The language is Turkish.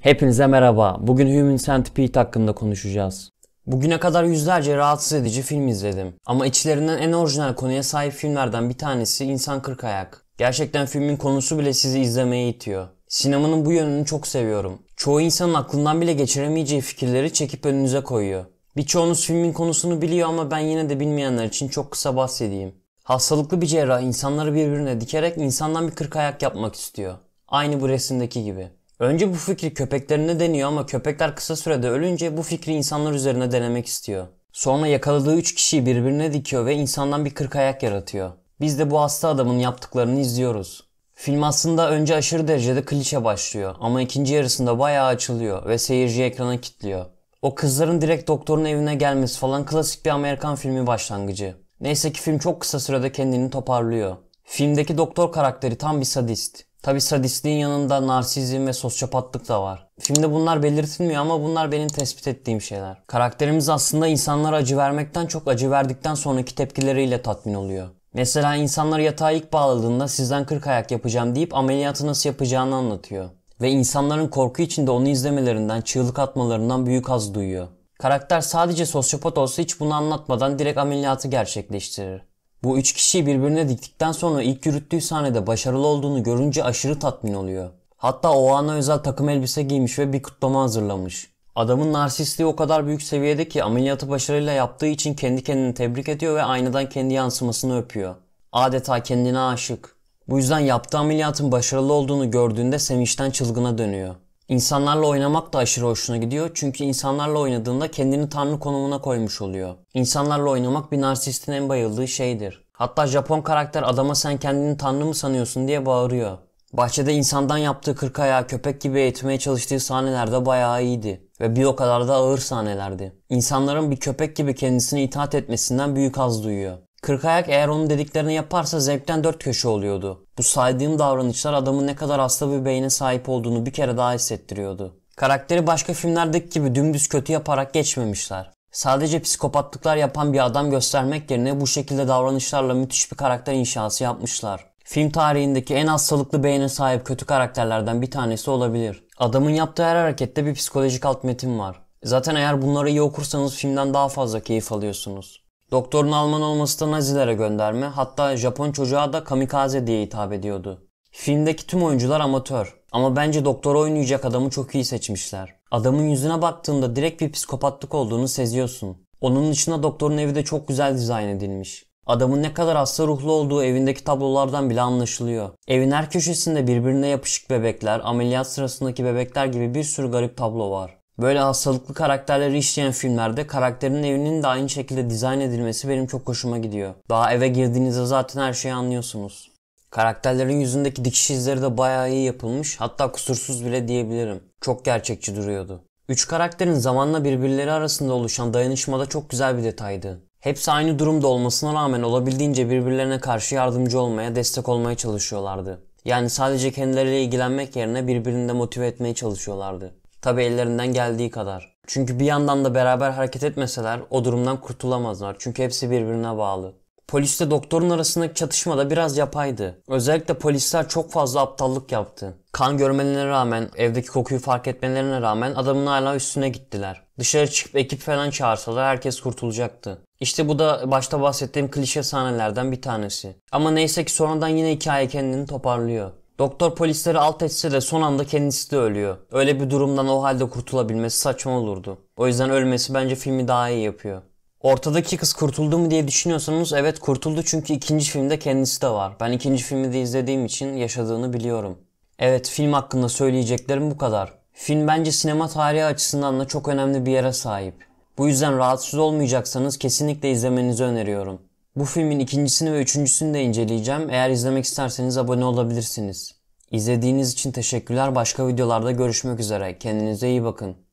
Hepinize merhaba. Bugün Human Centipede hakkında konuşacağız. Bugüne kadar yüzlerce rahatsız edici film izledim. Ama içlerinden en orijinal konuya sahip filmlerden bir tanesi İnsan Kırk Ayak. Gerçekten filmin konusu bile sizi izlemeye itiyor. Sinemanın bu yönünü çok seviyorum. Çoğu insanın aklından bile geçiremeyeceği fikirleri çekip önünüze koyuyor. Birçoğunuz filmin konusunu biliyor ama ben yine de bilmeyenler için çok kısa bahsedeyim. Hastalıklı bir cerrah insanları birbirine dikerek insandan bir kırk ayak yapmak istiyor. Aynı bu resimdeki gibi. Önce bu fikri köpeklerine deniyor ama köpekler kısa sürede ölünce bu fikri insanlar üzerine denemek istiyor. Sonra yakaladığı 3 kişiyi birbirine dikiyor ve insandan bir kırk ayak yaratıyor. Biz de bu hasta adamın yaptıklarını izliyoruz. Film aslında önce aşırı derecede klişe başlıyor ama ikinci yarısında bayağı açılıyor ve seyirciyi ekrana kilitliyor. O kızların direkt doktorun evine gelmesi falan klasik bir Amerikan filmi başlangıcı. Neyse ki film çok kısa sürede kendini toparlıyor. Filmdeki doktor karakteri tam bir sadist. Tabi sadistliğin yanında narsizm ve sosyopatlık da var. Filmde bunlar belirtilmiyor ama bunlar benim tespit ettiğim şeyler. Karakterimiz aslında insanlara acı vermekten çok acı verdikten sonraki tepkileriyle tatmin oluyor. Mesela insanlar yatağa ilk bağladığında sizden 40 ayak yapacağım deyip ameliyatı nasıl yapacağını anlatıyor. Ve insanların korku içinde onu izlemelerinden, çığlık atmalarından büyük haz duyuyor. Karakter sadece sosyopat olsa hiç bunu anlatmadan direkt ameliyatı gerçekleştirir. Bu üç kişiyi birbirine diktikten sonra ilk yürüttüğü sahnede başarılı olduğunu görünce aşırı tatmin oluyor. Hatta o ana özel takım elbise giymiş ve bir kutlama hazırlamış. Adamın narsistliği o kadar büyük seviyede ki ameliyatı başarıyla yaptığı için kendi kendini tebrik ediyor ve aynadan kendi yansımasını öpüyor. Adeta kendine aşık. Bu yüzden yaptığı ameliyatın başarılı olduğunu gördüğünde sevinçten çılgına dönüyor. İnsanlarla oynamak da aşırı hoşuna gidiyor çünkü insanlarla oynadığında kendini tanrı konumuna koymuş oluyor. İnsanlarla oynamak bir narsistin en bayıldığı şeydir. Hatta Japon karakter adama sen kendini tanrı mı sanıyorsun diye bağırıyor. Bahçede insandan yaptığı kırk ayağı köpek gibi eğitmeye çalıştığı sahnelerde bayağı iyiydi. Ve bir o kadar da ağır sahnelerdi. İnsanların bir köpek gibi kendisine itaat etmesinden büyük haz duyuyor. Kırk ayak eğer onun dediklerini yaparsa zevkten dört köşe oluyordu. Bu saydığım davranışlar adamın ne kadar hasta bir beyne sahip olduğunu bir kere daha hissettiriyordu. Karakteri başka filmlerdeki gibi dümdüz kötü yaparak geçmemişler. Sadece psikopatlıklar yapan bir adam göstermek yerine bu şekilde davranışlarla müthiş bir karakter inşası yapmışlar. Film tarihindeki en hastalıklı beyne sahip kötü karakterlerden bir tanesi olabilir. Adamın yaptığı her harekette bir psikolojik alt metin var. Zaten eğer bunları iyi okursanız filmden daha fazla keyif alıyorsunuz. Doktorun Alman olması da Nazilere gönderme, hatta Japon çocuğa da kamikaze diye hitap ediyordu. Filmdeki tüm oyuncular amatör ama bence doktor oynayacak adamı çok iyi seçmişler. Adamın yüzüne baktığında direkt bir psikopatlık olduğunu seziyorsun. Onun dışında doktorun evi de çok güzel dizayn edilmiş. Adamın ne kadar hasta ruhlu olduğu evindeki tablolardan bile anlaşılıyor. Evin her köşesinde birbirine yapışık bebekler, ameliyat sırasındaki bebekler gibi bir sürü garip tablo var. Böyle hastalıklı karakterleri işleyen filmlerde karakterin evinin de aynı şekilde dizayn edilmesi benim çok hoşuma gidiyor. Daha eve girdiğinizde zaten her şeyi anlıyorsunuz. Karakterlerin yüzündeki dikiş izleri de bayağı iyi yapılmış hatta kusursuz bile diyebilirim. Çok gerçekçi duruyordu. Üç karakterin zamanla birbirleri arasında oluşan dayanışma da çok güzel bir detaydı. Hepsi aynı durumda olmasına rağmen olabildiğince birbirlerine karşı yardımcı olmaya, destek olmaya çalışıyorlardı. Yani sadece kendileriyle ilgilenmek yerine birbirini de motive etmeye çalışıyorlardı. Tabi ellerinden geldiği kadar. Çünkü bir yandan da beraber hareket etmeseler o durumdan kurtulamazlar. Çünkü hepsi birbirine bağlı. Polisle doktorun arasındaki çatışma da biraz yapaydı. Özellikle polisler çok fazla aptallık yaptı. Kan görmelerine rağmen, evdeki kokuyu fark etmelerine rağmen adamın hala üstüne gittiler. Dışarı çıkıp ekip falan çağırsalar herkes kurtulacaktı. İşte bu da başta bahsettiğim klişe sahnelerden bir tanesi. Ama neyse ki sonradan yine hikaye kendini toparlıyor. Doktor polisleri alt etse de son anda kendisi de ölüyor. Öyle bir durumdan o halde kurtulabilmesi saçma olurdu. O yüzden ölmesi bence filmi daha iyi yapıyor. Ortadaki kız kurtuldu mu diye düşünüyorsanız evet kurtuldu çünkü ikinci filmde kendisi de var. Ben ikinci filmi de izlediğim için yaşadığını biliyorum. Evet film hakkında söyleyeceklerim bu kadar. Film bence sinema tarihi açısından da çok önemli bir yere sahip. Bu yüzden rahatsız olmayacaksanız kesinlikle izlemenizi öneriyorum. Bu filmin ikincisini ve üçüncüsünü de inceleyeceğim. Eğer izlemek isterseniz abone olabilirsiniz. İzlediğiniz için teşekkürler. Başka videolarda görüşmek üzere. Kendinize iyi bakın.